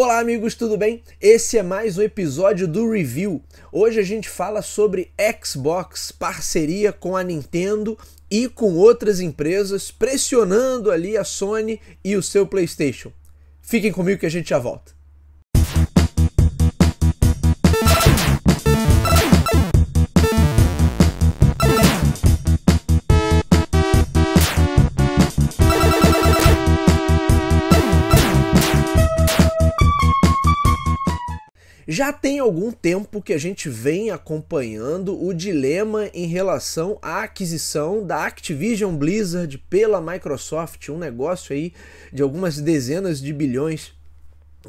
Olá, amigos, tudo bem? Esse é mais um episódio do Review. Hoje a gente fala sobre Xbox, parceria com a Nintendo e com outras empresas, pressionando ali a Sony e o seu PlayStation. Fiquem comigo que a gente já volta. Já tem algum tempo que a gente vem acompanhando o dilema em relação à aquisição da Activision Blizzard pela Microsoft, um negócio aí de algumas dezenas de bilhões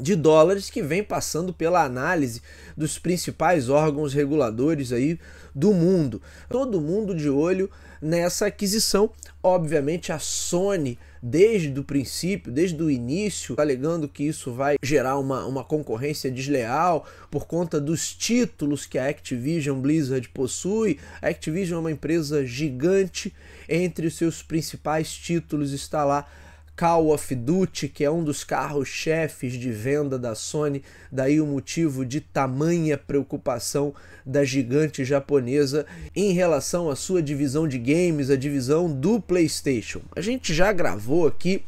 de dólares que vem passando pela análise dos principais órgãos reguladores aí do mundo. Todo mundo de olho nessa aquisição. Obviamente a Sony desde o princípio, desde o início, tá alegando que isso vai gerar uma, uma concorrência desleal por conta dos títulos que a Activision Blizzard possui. A Activision é uma empresa gigante, entre os seus principais títulos está lá Call of Duty, que é um dos carros-chefes de venda da Sony, daí o motivo de tamanha preocupação da gigante japonesa em relação à sua divisão de games, a divisão do PlayStation. A gente já gravou aqui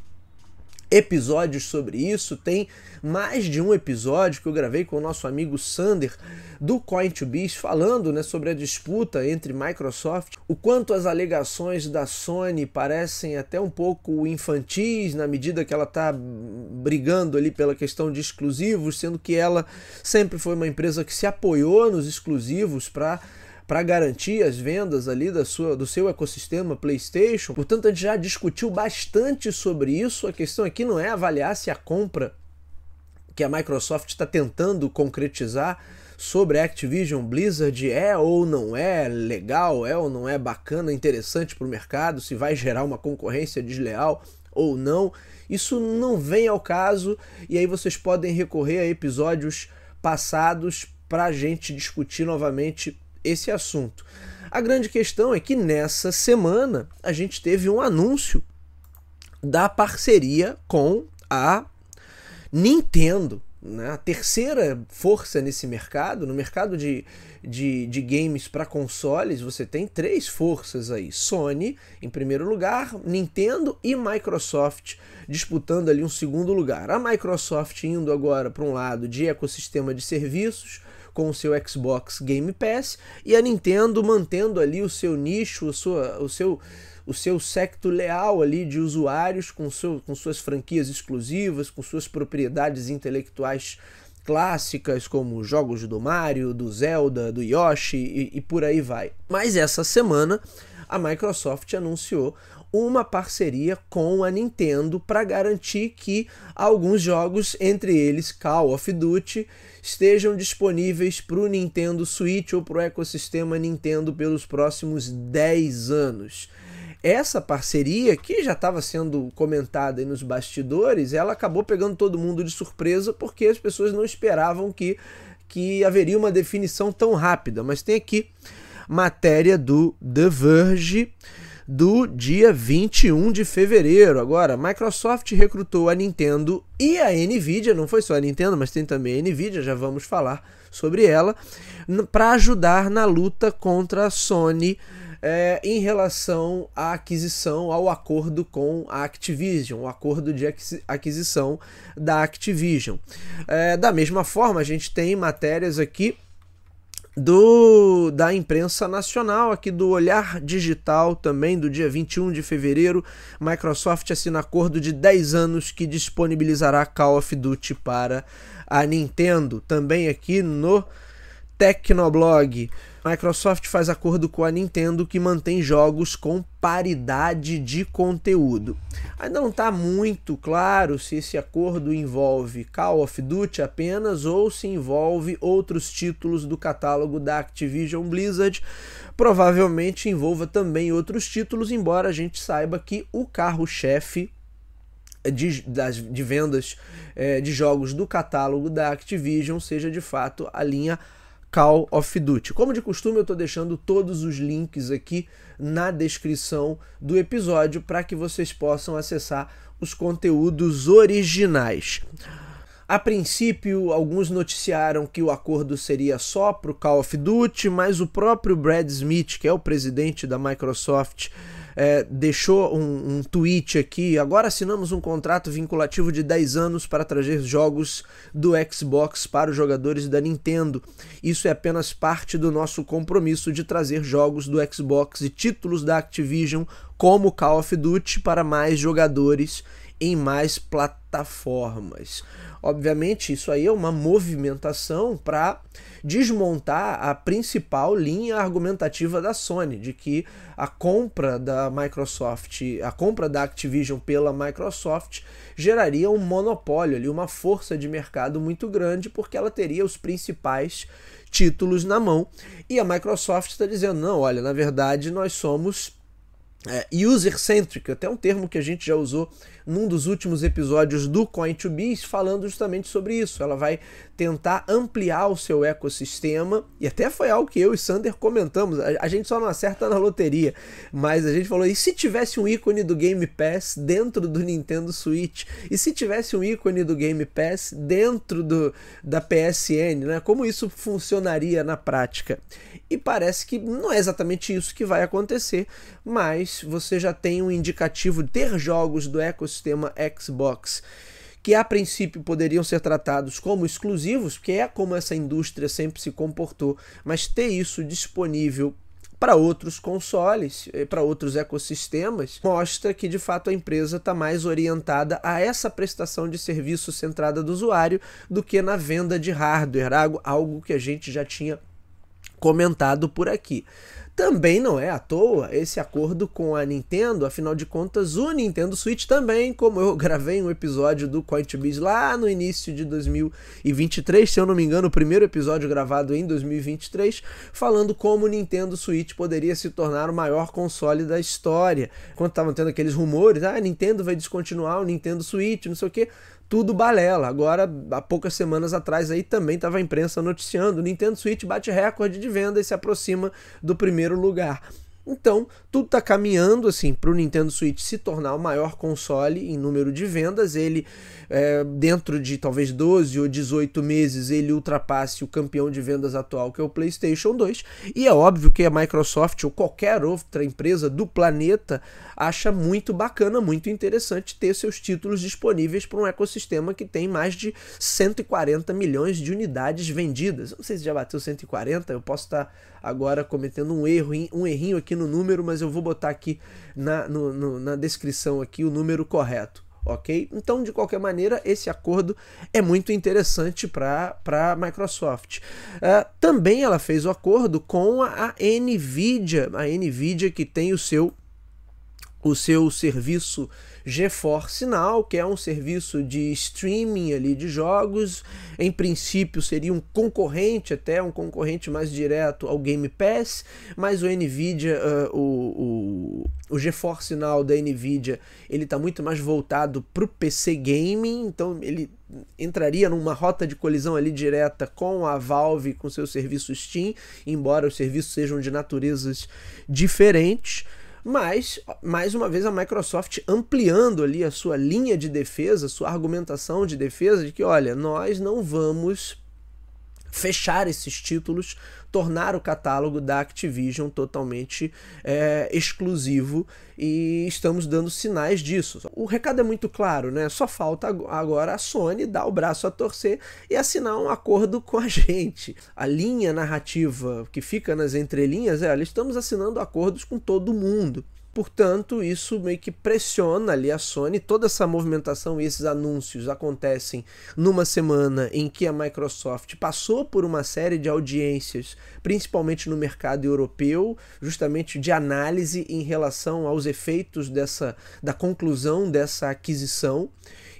episódios sobre isso, tem mais de um episódio que eu gravei com o nosso amigo Sander do Coin2Biz falando né, sobre a disputa entre Microsoft, o quanto as alegações da Sony parecem até um pouco infantis na medida que ela está brigando ali pela questão de exclusivos, sendo que ela sempre foi uma empresa que se apoiou nos exclusivos para para garantir as vendas ali da sua, do seu ecossistema PlayStation. Portanto, a gente já discutiu bastante sobre isso. A questão aqui não é avaliar se a compra que a Microsoft está tentando concretizar sobre a Activision Blizzard é ou não é legal, é ou não é bacana, interessante para o mercado, se vai gerar uma concorrência desleal ou não. Isso não vem ao caso e aí vocês podem recorrer a episódios passados para a gente discutir novamente esse assunto. A grande questão é que nessa semana a gente teve um anúncio da parceria com a Nintendo, né? a terceira força nesse mercado, no mercado de, de, de games para consoles, você tem três forças aí: Sony em primeiro lugar, Nintendo e Microsoft disputando ali um segundo lugar. A Microsoft indo agora para um lado de ecossistema de serviços, com o seu Xbox Game Pass e a Nintendo mantendo ali o seu nicho, o, sua, o seu o seu secto leal ali de usuários com, seu, com suas franquias exclusivas, com suas propriedades intelectuais clássicas como jogos do Mario, do Zelda, do Yoshi e, e por aí vai. Mas essa semana a Microsoft anunciou uma parceria com a Nintendo para garantir que alguns jogos, entre eles Call of Duty, estejam disponíveis para o Nintendo Switch ou para o ecossistema Nintendo pelos próximos 10 anos. Essa parceria, que já estava sendo comentada nos bastidores, ela acabou pegando todo mundo de surpresa porque as pessoas não esperavam que, que haveria uma definição tão rápida. Mas tem aqui matéria do The Verge do dia 21 de fevereiro. Agora, Microsoft recrutou a Nintendo e a Nvidia, não foi só a Nintendo, mas tem também a Nvidia, já vamos falar sobre ela, para ajudar na luta contra a Sony. É, em relação à aquisição, ao acordo com a Activision, o acordo de aquisição da Activision. É, da mesma forma, a gente tem matérias aqui do da imprensa nacional, aqui do Olhar Digital também, do dia 21 de fevereiro, Microsoft assina acordo de 10 anos que disponibilizará Call of Duty para a Nintendo. Também aqui no Tecnoblog. Microsoft faz acordo com a Nintendo que mantém jogos com paridade de conteúdo. Ainda não está muito claro se esse acordo envolve Call of Duty apenas ou se envolve outros títulos do catálogo da Activision Blizzard. Provavelmente envolva também outros títulos, embora a gente saiba que o carro-chefe de, das, de vendas é, de jogos do catálogo da Activision seja de fato a linha Call of Duty. Como de costume, eu estou deixando todos os links aqui na descrição do episódio para que vocês possam acessar os conteúdos originais. A princípio, alguns noticiaram que o acordo seria só para o Call of Duty, mas o próprio Brad Smith, que é o presidente da Microsoft, é, deixou um, um tweet aqui. Agora assinamos um contrato vinculativo de 10 anos para trazer jogos do Xbox para os jogadores da Nintendo. Isso é apenas parte do nosso compromisso de trazer jogos do Xbox e títulos da Activision, como Call of Duty, para mais jogadores em mais plataformas. Obviamente, isso aí é uma movimentação para desmontar a principal linha argumentativa da Sony, de que a compra da Microsoft, a compra da Activision pela Microsoft geraria um monopólio ali, uma força de mercado muito grande, porque ela teria os principais títulos na mão. E a Microsoft está dizendo: não, olha, na verdade nós somos é, user-centric, até um termo que a gente já usou num dos últimos episódios do Coin2Biz falando justamente sobre isso. Ela vai tentar ampliar o seu ecossistema e até foi algo que eu e Sander comentamos. A, gente só não acerta na loteria, mas a gente falou: e se tivesse um ícone do Game Pass dentro do Nintendo Switch? E se tivesse um ícone do Game Pass dentro do, da PSN? Né? Como isso funcionaria na prática? E parece que não é exatamente isso que vai acontecer, mas você já tem um indicativo de ter jogos do ecossistema sistema Xbox, que a princípio poderiam ser tratados como exclusivos, que é como essa indústria sempre se comportou, mas ter isso disponível para outros consoles, eh, para outros ecossistemas, mostra que de fato a empresa está mais orientada a essa prestação de serviço centrada do usuário do que na venda de hardware, algo que a gente já tinha comentado por aqui. Também não é à toa esse acordo com a Nintendo, afinal de contas, o Nintendo Switch também, como eu gravei um episódio do Coin lá no início de 2023, se eu não me engano, o primeiro episódio gravado em 2023, falando como o Nintendo Switch poderia se tornar o maior console da história. Quando estavam tendo aqueles rumores, ah, a Nintendo vai descontinuar o Nintendo Switch, não sei o que tudo balela. Agora, há poucas semanas atrás aí também estava a imprensa noticiando, Nintendo Switch bate recorde de venda e se aproxima do primeiro lugar. Então, tudo está caminhando assim para o Nintendo Switch se tornar o maior console em número de vendas. Ele, é, dentro de talvez 12 ou 18 meses, ele ultrapasse o campeão de vendas atual, que é o PlayStation 2. E é óbvio que a Microsoft ou qualquer outra empresa do planeta acha muito bacana, muito interessante ter seus títulos disponíveis para um ecossistema que tem mais de 140 milhões de unidades vendidas. não sei se já bateu 140, eu posso estar. Tá agora cometendo um erro, um errinho aqui no número, mas eu vou botar aqui na, no, no, na descrição aqui o número correto ok? Então, de qualquer maneira, esse acordo é muito interessante para a Microsoft. Uh, também ela fez o acordo com a, a NVIDIA, a NVIDIA que tem o seu o seu serviço GeForce Now, que é um serviço de streaming ali de jogos, em princípio seria um concorrente, até um concorrente mais direto ao Game Pass, mas o Nvidia, uh, o, o, o GeForce Now da Nvidia, ele está muito mais voltado para o PC gaming, então ele entraria numa rota de colisão ali direta com a Valve, com seu serviço Steam, embora os serviços sejam de naturezas diferentes. Mas, mais uma vez, a Microsoft ampliando ali a sua linha de defesa, sua argumentação de defesa de que, olha, nós não vamos fechar esses títulos, tornar o catálogo da Activision totalmente é, exclusivo e estamos dando sinais disso. O recado é muito claro, né? Só falta agora a Sony dar o braço a torcer e assinar um acordo com a gente. A linha narrativa que fica nas entrelinhas é: olha, estamos assinando acordos com todo mundo. Portanto, isso meio que pressiona ali a Sony. Toda essa movimentação e esses anúncios acontecem numa semana em que a Microsoft passou por uma série de audiências, principalmente no mercado europeu, justamente de análise em relação aos efeitos dessa da conclusão dessa aquisição.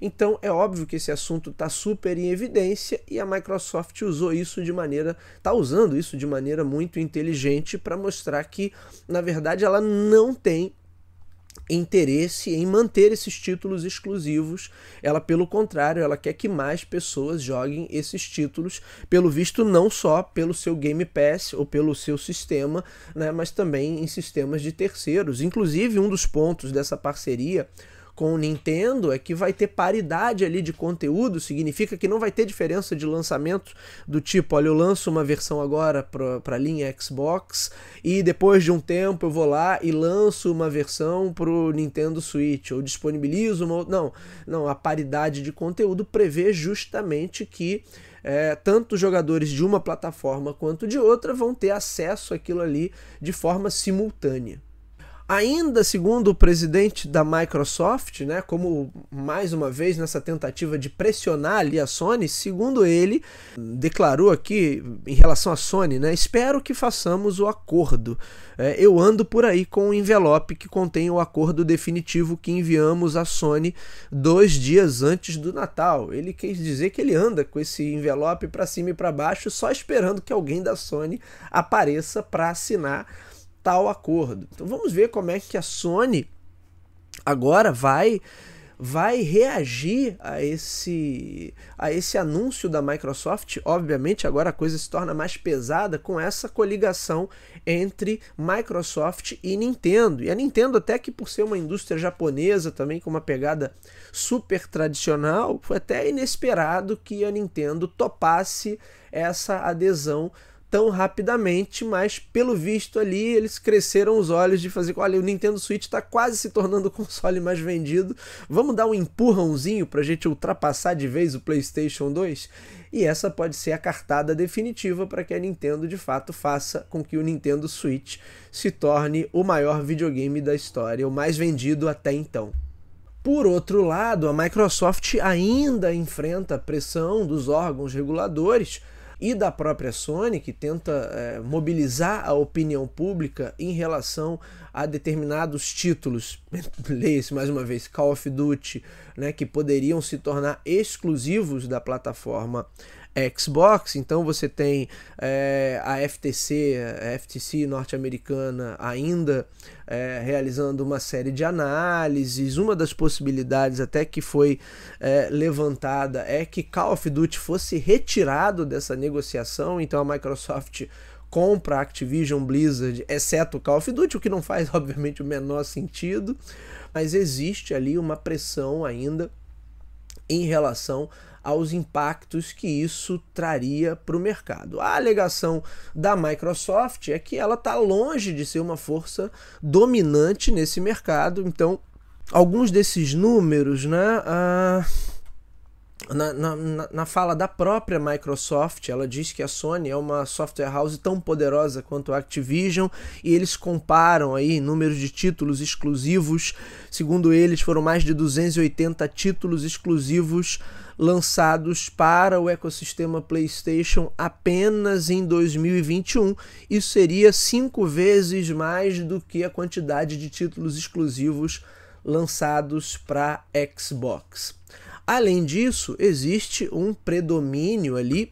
Então é óbvio que esse assunto está super em evidência e a Microsoft usou isso de maneira, está usando isso de maneira muito inteligente para mostrar que, na verdade, ela não tem interesse em manter esses títulos exclusivos. Ela, pelo contrário, ela quer que mais pessoas joguem esses títulos, pelo visto não só pelo seu Game Pass ou pelo seu sistema, né, mas também em sistemas de terceiros. Inclusive, um dos pontos dessa parceria com o Nintendo é que vai ter paridade ali de conteúdo, significa que não vai ter diferença de lançamento do tipo, olha, eu lanço uma versão agora para a linha Xbox e depois de um tempo eu vou lá e lanço uma versão para o Nintendo Switch, ou disponibilizo uma Não, não, a paridade de conteúdo prevê justamente que é, tanto jogadores de uma plataforma quanto de outra vão ter acesso àquilo ali de forma simultânea. Ainda segundo o presidente da Microsoft, né, como mais uma vez nessa tentativa de pressionar ali a Sony, segundo ele, declarou aqui em relação à Sony, né, espero que façamos o acordo. É, eu ando por aí com um envelope que contém o acordo definitivo que enviamos à Sony dois dias antes do Natal. Ele quis dizer que ele anda com esse envelope para cima e para baixo, só esperando que alguém da Sony apareça para assinar tal acordo. Então vamos ver como é que a Sony agora vai vai reagir a esse a esse anúncio da Microsoft. Obviamente, agora a coisa se torna mais pesada com essa coligação entre Microsoft e Nintendo. E a Nintendo até que por ser uma indústria japonesa também com uma pegada super tradicional, foi até inesperado que a Nintendo topasse essa adesão tão rapidamente, mas pelo visto ali eles cresceram os olhos de fazer, olha, o Nintendo Switch está quase se tornando o console mais vendido. Vamos dar um empurrãozinho para a gente ultrapassar de vez o PlayStation 2? E essa pode ser a cartada definitiva para que a Nintendo de fato faça com que o Nintendo Switch se torne o maior videogame da história, o mais vendido até então. Por outro lado, a Microsoft ainda enfrenta a pressão dos órgãos reguladores e da própria Sony, que tenta é, mobilizar a opinião pública em relação a determinados títulos, leia-se mais uma vez, Call of Duty, né, que poderiam se tornar exclusivos da plataforma Xbox, então você tem é, a FTC, a eh, FTC norte-americana ainda é, realizando uma série de análises. Uma das possibilidades até que foi é, levantada é que Call of Duty fosse retirado dessa negociação, então a Microsoft compra a Activision Blizzard, exceto Call of Duty, o que não faz obviamente o menor sentido, mas existe ali uma pressão ainda em relação aos impactos que isso traria para o mercado. A alegação da Microsoft é que ela está longe de ser uma força dominante nesse mercado, então alguns desses números, né? Uh na, na, na, fala da própria Microsoft, ela diz que a Sony é uma software house tão poderosa quanto a Activision, e eles comparam aí números de títulos exclusivos. Segundo eles, foram mais de 280 títulos exclusivos lançados para o ecossistema PlayStation apenas em 2021. Isso seria cinco vezes mais do que a quantidade de títulos exclusivos lançados para Xbox. Além disso, existe um predomínio ali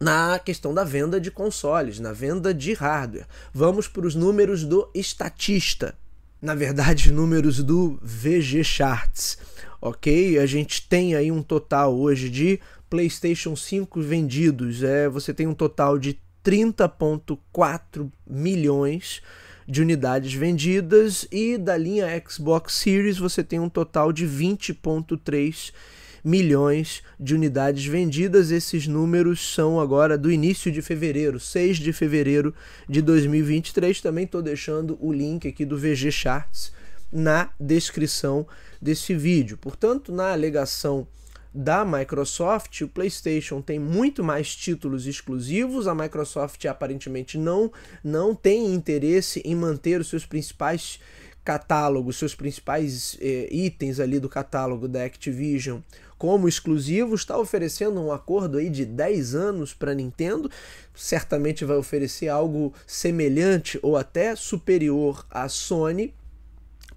na questão da venda de consoles, na venda de hardware. Vamos para os números do estatista. Na verdade, números do VG Charts. Ok? A gente tem aí um total hoje de PlayStation 5 vendidos. É, você tem um total de 30,4 milhões de unidades vendidas e da linha Xbox Series você tem um total de 20.3 milhões de unidades vendidas. Esses números são agora do início de fevereiro, 6 de fevereiro de 2023. Também estou deixando o link aqui do VG Charts na descrição desse vídeo. Portanto, na alegação da Microsoft, o PlayStation tem muito mais títulos exclusivos. A Microsoft aparentemente não não tem interesse em manter os seus principais catálogos, seus principais eh, itens ali do catálogo da Activision como exclusivos, está oferecendo um acordo aí de 10 anos para Nintendo, certamente vai oferecer algo semelhante ou até superior à Sony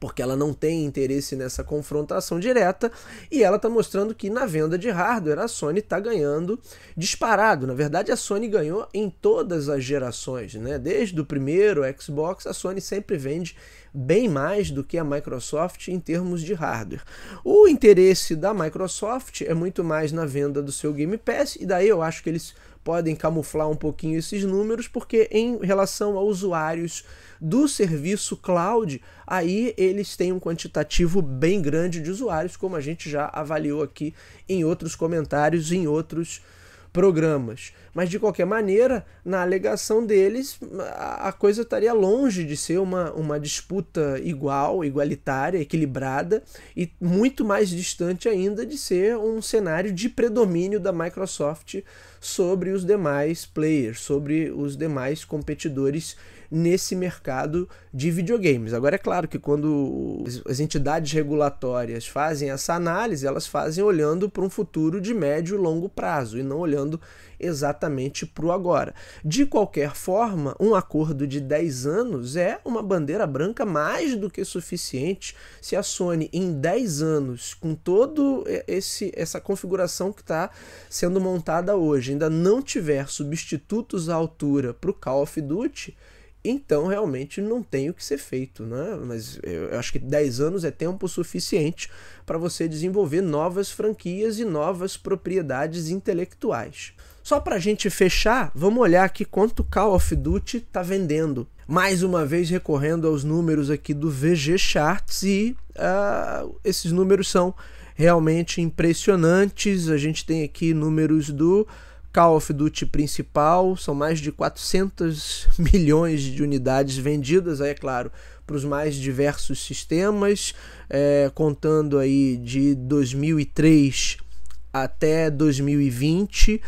porque ela não tem interesse nessa confrontação direta e ela está mostrando que na venda de hardware a Sony está ganhando disparado. Na verdade, a Sony ganhou em todas as gerações, né? Desde o primeiro Xbox, a Sony sempre vende bem mais do que a Microsoft em termos de hardware. O interesse da Microsoft é muito mais na venda do seu Game Pass e daí eu acho que eles podem camuflar um pouquinho esses números, porque em relação a usuários do serviço cloud, aí eles têm um quantitativo bem grande de usuários, como a gente já avaliou aqui em outros comentários, em outros programas. Mas de qualquer maneira, na alegação deles, a coisa estaria longe de ser uma, uma disputa igual, igualitária, equilibrada e muito mais distante ainda de ser um cenário de predomínio da Microsoft sobre os demais players, sobre os demais competidores nesse mercado de videogames. Agora, é claro que quando as entidades regulatórias fazem essa análise, elas fazem olhando para um futuro de médio e longo prazo e não olhando exatamente para o agora. De qualquer forma, um acordo de 10 anos é uma bandeira branca mais do que suficiente se a Sony, em 10 anos, com todo esse essa configuração que está sendo montada hoje, ainda não tiver substitutos à altura para o Call of Duty então realmente não tem o que ser feito, né? Mas eu acho que 10 anos é tempo suficiente para você desenvolver novas franquias e novas propriedades intelectuais. Só para a gente fechar, vamos olhar aqui quanto Call of Duty está vendendo. Mais uma vez recorrendo aos números aqui do VG Charts e uh, esses números são realmente impressionantes. A gente tem aqui números do Call of Duty principal, são mais de 400 milhões de unidades vendidas, aí é claro, para os mais diversos sistemas, é, contando aí de 2003 até 2020.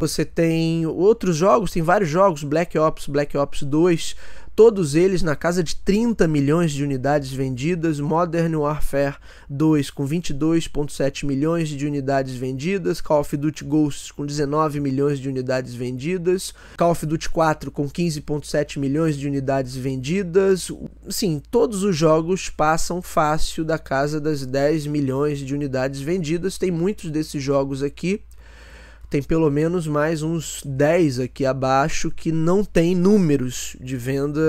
Você tem outros jogos, tem vários jogos, Black Ops, Black Ops 2, todos eles na casa de 30 milhões de unidades vendidas, Modern Warfare 2 com 22.7 milhões de unidades vendidas, Call of Duty Ghosts com 19 milhões de unidades vendidas, Call of Duty 4 com 15.7 milhões de unidades vendidas. Sim, todos os jogos passam fácil da casa das 10 milhões de unidades vendidas. Tem muitos desses jogos aqui tem pelo menos mais uns 10 aqui abaixo que não tem números de venda,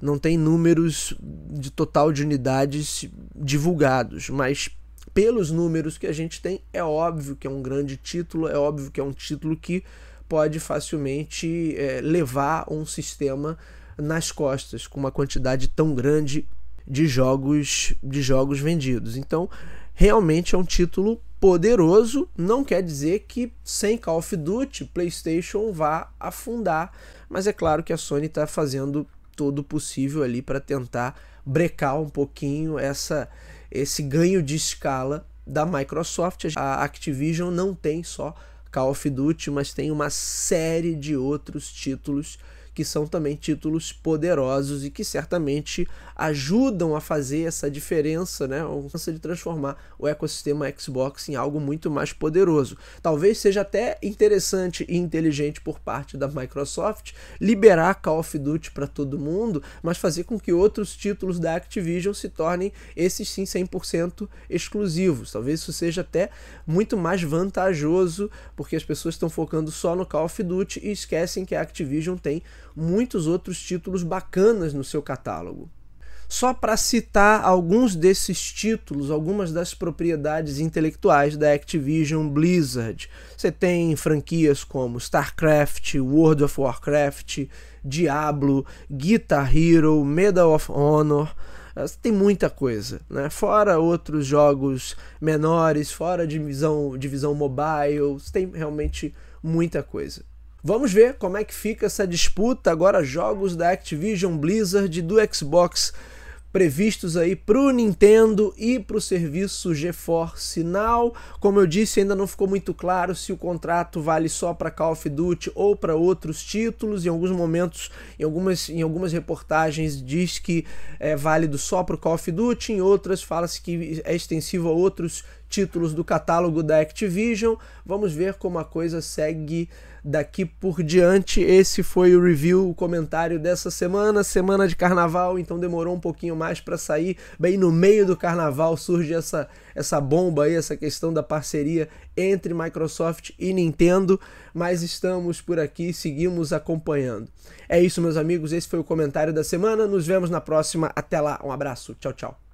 não tem números de total de unidades divulgados, mas pelos números que a gente tem, é óbvio que é um grande título, é óbvio que é um título que pode facilmente é, levar um sistema nas costas com uma quantidade tão grande de jogos de jogos vendidos. Então, realmente é um título poderoso não quer dizer que sem Call of Duty PlayStation vá afundar, mas é claro que a Sony está fazendo todo o possível ali para tentar brecar um pouquinho essa esse ganho de escala da Microsoft. A Activision não tem só Call of Duty, mas tem uma série de outros títulos que são também títulos poderosos e que certamente ajudam a fazer essa diferença, né? A chance de transformar o ecossistema Xbox em algo muito mais poderoso. Talvez seja até interessante e inteligente por parte da Microsoft liberar Call of Duty para todo mundo, mas fazer com que outros títulos da Activision se tornem esses sim 100% exclusivos. Talvez isso seja até muito mais vantajoso, porque as pessoas estão focando só no Call of Duty e esquecem que a Activision tem muitos outros títulos bacanas no seu catálogo só para citar alguns desses títulos, algumas das propriedades intelectuais da Activision Blizzard. Você tem franquias como StarCraft, World of Warcraft, Diablo, Guitar Hero, Medal of Honor. Eh, tem muita coisa, né? Fora outros jogos menores, fora divisão, divisão mobile, tem realmente muita coisa. Vamos ver como é que fica essa disputa agora jogos da Activision Blizzard do Xbox previstos aí para o Nintendo e para o serviço GeForce Now. Como eu disse, ainda não ficou muito claro se o contrato vale só para Call of Duty ou para outros títulos. Em alguns momentos, em algumas, em algumas reportagens, diz que é válido só para o Call of Duty, em outras fala-se que é extensivo a outros títulos do catálogo da Activision. Vamos ver como a coisa segue Daqui por diante, esse foi o review, o comentário dessa semana, semana de carnaval, então demorou um pouquinho mais para sair. Bem no meio do carnaval surge essa essa bomba aí, essa questão da parceria entre Microsoft e Nintendo, mas estamos por aqui, seguimos acompanhando. É isso, meus amigos, esse foi o comentário da semana. Nos vemos na próxima. Até lá, um abraço. Tchau, tchau.